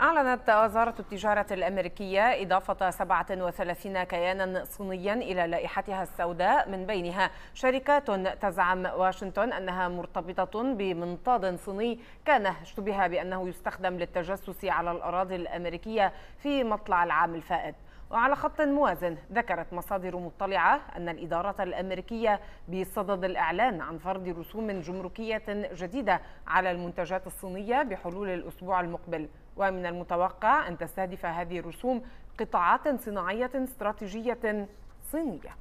أعلنت وزارة التجارة الأمريكية إضافة 37 كيانا صينيا إلى لائحتها السوداء من بينها شركات تزعم واشنطن أنها مرتبطة بمنطاد صيني كان اشتبه بأنه يستخدم للتجسس على الأراضي الأمريكية في مطلع العام الفائت وعلى خط موازن ذكرت مصادر مطلعة أن الإدارة الأمريكية بصدد الإعلان عن فرض رسوم جمركية جديدة على المنتجات الصينية بحلول الأسبوع المقبل ومن المتوقع أن تستهدف هذه الرسوم قطاعات صناعية استراتيجية صينية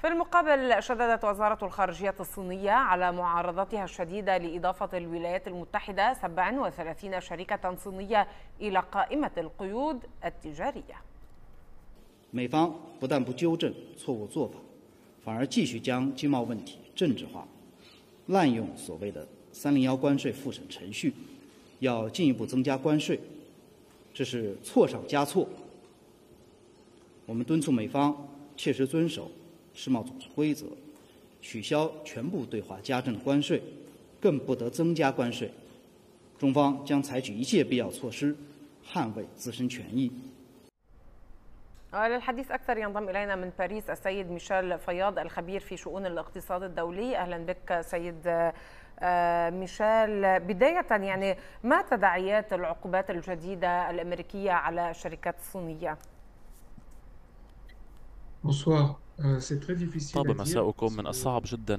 في المقابل شددت وزارة الخارجية الصينية على معارضتها الشديدة لإضافة الولايات المتحدة 37 شركة صينية إلى قائمة القيود التجارية. 美方不但不纠正错误做法，反而继续将经贸问题政治化，滥用所谓的三零幺关税复审程序要进一步增加关税，这是错上加错。我们敦促美方切实遵守世贸组织规则，取消全部对华加征关税，更不得增加关税。中方将采取一切必要措施，捍卫自身权益。آه، ميشيل بداية يعني ما تداعيات العقوبات الجديدة الأمريكية على الشركات الصينية؟ بونسوار Euh, طاب مساؤكم من الصعب جدا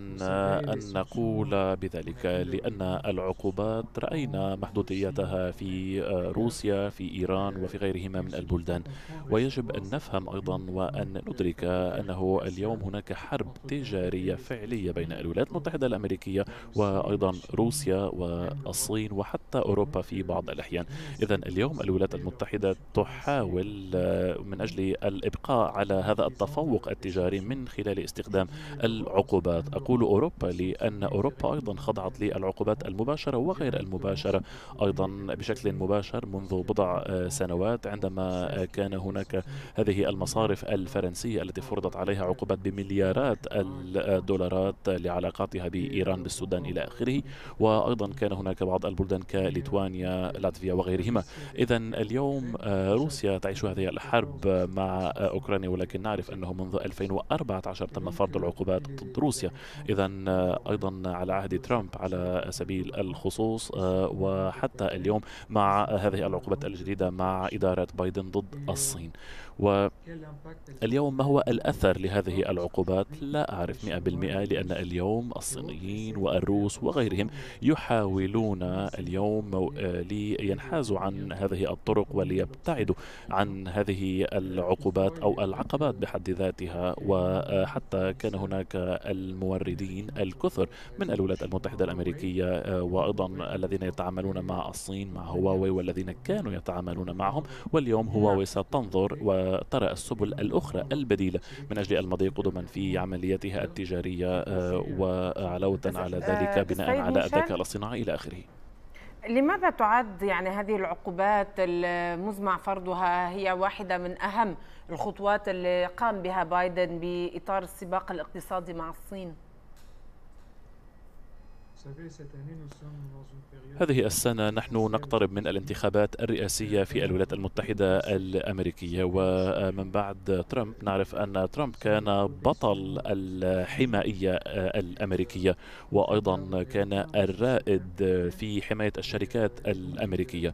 أن نقول بذلك لأن العقوبات رأينا محدوديتها في آه، روسيا في إيران وفي غيرهما من البلدان ويجب أن نفهم أيضا وأن ندرك أنه اليوم هناك حرب تجارية فعلية بين الولايات المتحدة الأمريكية وأيضا روسيا والصين وحتى أوروبا في بعض الأحيان إذا اليوم الولايات المتحدة تحاول آه، من أجل الإبقاء على هذا التفوق التجاري الآخرين من خلال استخدام العقوبات أقول أوروبا لأن أوروبا أيضا خضعت للعقوبات المباشرة وغير المباشرة أيضا بشكل مباشر منذ بضع سنوات عندما كان هناك هذه المصارف الفرنسية التي فرضت عليها عقوبات بمليارات الدولارات لعلاقاتها بإيران بالسودان إلى آخره وأيضا كان هناك بعض البلدان كليتوانيا لاتفيا وغيرهما إذا اليوم آه، روسيا تعيش هذه الحرب مع أوكرانيا ولكن نعرف أنه منذ 2000 2014 تم فرض العقوبات ضد روسيا إذا آه، أيضا على عهد ترامب على سبيل الخصوص آه، وحتى اليوم مع هذه العقوبات الجديدة مع إدارة بايدن ضد الصين واليوم ما هو الأثر لهذه العقوبات لا أعرف 100% لأن اليوم الصينيين والروس وغيرهم يحاولون اليوم آه، لينحازوا عن هذه الطرق وليبتعدوا عن هذه العقوبات أو العقبات بحد ذاتها وحتى كان هناك الموردين الكثر من الولايات المتحدة الأمريكية آه، وأيضا الذين يتعاملون مع الصين مع هواوي والذين كانوا يتعاملون معهم واليوم هواوي ستنظر وترى السبل الأخرى البديلة من أجل المضي قدما في عملياتها التجارية آه، وعلوة على ذلك بناء على الذكاء الاصطناعي إلى آخره لماذا تعد يعني هذه العقوبات المزمع فرضها هي واحدة من أهم الخطوات اللي قام بها بايدن بإطار السباق الاقتصادي مع الصين؟ هذه السنة نحن نقترب من الانتخابات الرئاسية في الولايات المتحدة الأمريكية ومن بعد ترامب نعرف أن ترامب كان بطل الحمائية الأمريكية وأيضا كان الرائد في حماية الشركات الأمريكية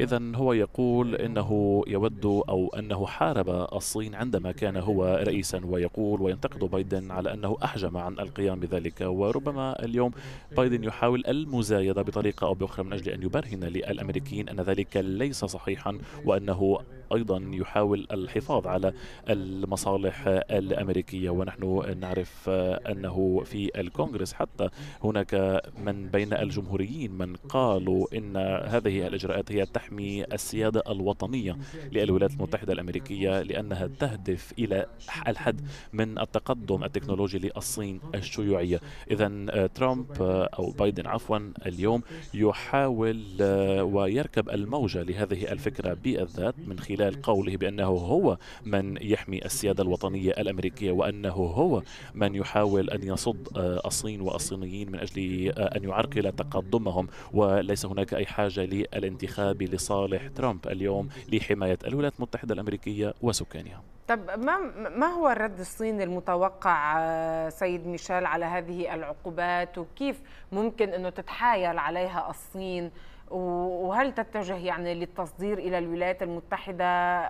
إذا هو يقول أنه يود أو أنه حارب الصين عندما كان هو رئيسا ويقول وينتقد بايدن على أنه أحجم عن القيام بذلك وربما اليوم بايدن يحاول المزايدة بطريقة أو بأخرى من أجل أن يبرهن للأمريكيين أن ذلك ليس صحيحا وأنه أيضا يحاول الحفاظ على المصالح الأمريكية ونحن نعرف أنه في الكونغرس حتى هناك من بين الجمهوريين من قالوا أن هذه الإجراءات هي تحمي السيادة الوطنية للولايات المتحدة الأمريكية لأنها تهدف إلى الحد من التقدم التكنولوجي للصين الشيوعية إذا آه، ترامب آه، أو بايدن عفوا اليوم يحاول آه، ويركب الموجة لهذه الفكرة بالذات من خلال خلال قوله بأنه هو من يحمي السيادة الوطنية الأمريكية وأنه هو من يحاول أن يصد آه، الصين والصينيين من أجل آه، أن يعرقل تقدمهم وليس هناك أي حاجة للانتخاب لصالح ترامب اليوم لحماية الولايات المتحدة الأمريكية وسكانها طب ما ما هو الرد الصيني المتوقع آه، سيد ميشيل على هذه العقوبات وكيف ممكن انه تتحايل عليها الصين وهل تتجه يعني للتصدير إلى الولايات المتحدة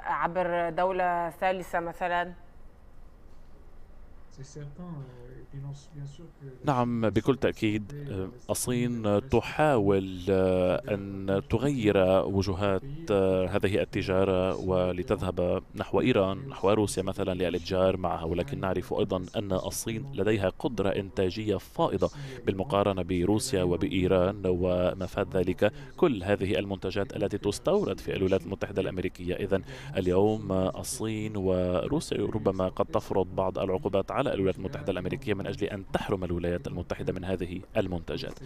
عبر دولة ثالثة مثلاً؟ Euh, نعم بكل تأكيد euh, الصين تحاول آه، أن تغير وجهات آه، هذه التجارة ولتذهب نحو إيران نحو روسيا مثلا للاتجار معها ولكن نعرف أيضا أن الصين لديها قدرة إنتاجية فائضة بالمقارنة بروسيا وبإيران ومفاد ذلك كل هذه المنتجات التي تستورد في الولايات المتحدة الأمريكية إذا اليوم الصين وروسيا ربما قد تفرض بعض العقوبات على الولايات المتحدة الأمريكية من أجل أن تحرم الولايات المتحدة من هذه المنتجات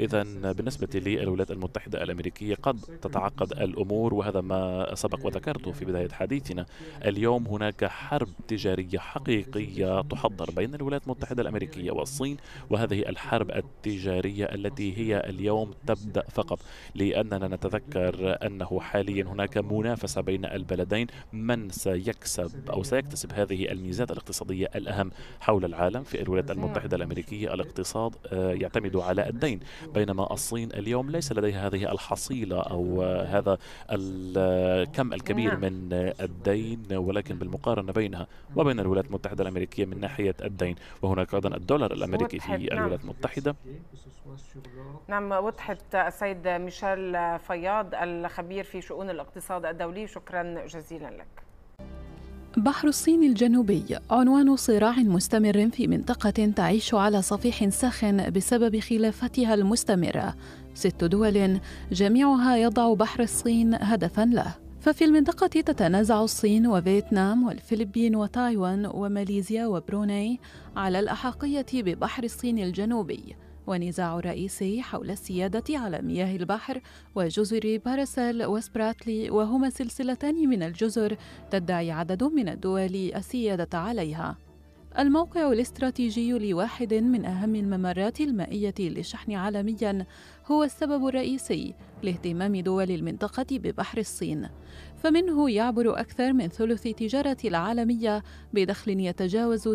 إذا بالنسبة للولايات المتحدة الأمريكية قد تتعقد الأمور وهذا ما سبق وذكرته في بداية حديثنا اليوم هناك حرب تجارية حقيقية تحضر بين الولايات المتحدة الأمريكية والصين وهذه الحرب التجارية التي هي اليوم تبدأ فقط لأننا نتذكر أنه حاليا هناك منافسة بين البلدين من سيكسب أو سيكتسب هذه الميزات الاقتصادية الأهم حول العالم في الولايات المتحدة الأمريكية الاقتصاد آه، يعتمد على الدين بينما الصين اليوم ليس لديها هذه الحصيلة أو هذا الكم آه، الكبير نعم. من آه، الدين ولكن بالمقارنة بينها وبين الولايات المتحدة الأمريكية من ناحية الدين وهناك أيضا الدولار الأمريكي في الولايات نعم. المتحدة نعم وضحت السيد ميشيل فياض الخبير في شؤون الاقتصاد الدولي شكرا جزيلا لك بحر الصين الجنوبي عنوان صراع مستمر في منطقة تعيش على صفيح ساخن بسبب خلافاتها المستمرة. ست دول جميعها يضع بحر الصين هدفا له. ففي المنطقة تتنازع الصين وفيتنام والفلبين وتايوان وماليزيا وبروني على الأحقية ببحر الصين الجنوبي. ونزاع رئيسي حول السيادة على مياه البحر وجزر باراسيل وسبراتلي وهما سلسلتان من الجزر تدعي عدد من الدول السيادة عليها الموقع الاستراتيجي لواحد من أهم الممرات المائية للشحن عالمياً هو السبب الرئيسي لاهتمام دول المنطقة ببحر الصين، فمنه يعبر أكثر من ثلث التجارة العالمية بدخل يتجاوز 3.37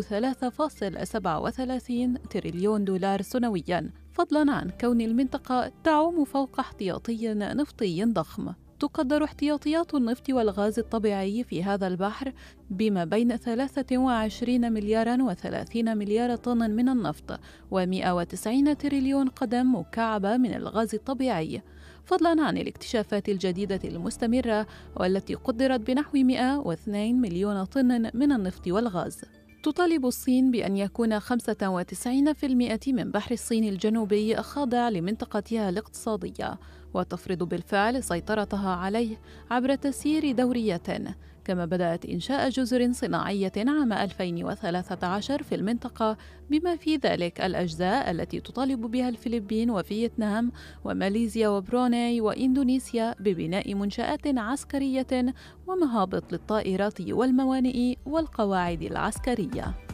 تريليون دولار سنوياً، فضلاً عن كون المنطقة تعوم فوق احتياطي نفطي ضخم. تقدر احتياطيات النفط والغاز الطبيعي في هذا البحر بما بين 23 مليارا و30 مليار طن من النفط و190 تريليون قدم مكعبة من الغاز الطبيعي فضلا عن الاكتشافات الجديدة المستمرة والتي قدرت بنحو 102 مليون طن من النفط والغاز. تطالب الصين بأن يكون 95% من بحر الصين الجنوبي خاضع لمنطقتها الاقتصادية، وتفرض بالفعل سيطرتها عليه عبر تسيير دورية كما بدأت إنشاء جزر صناعية عام 2013 في المنطقة بما في ذلك الأجزاء التي تطالب بها الفلبين وفيتنام وماليزيا وبروناي وإندونيسيا ببناء منشآت عسكرية ومهابط للطائرات والموانئ والقواعد العسكرية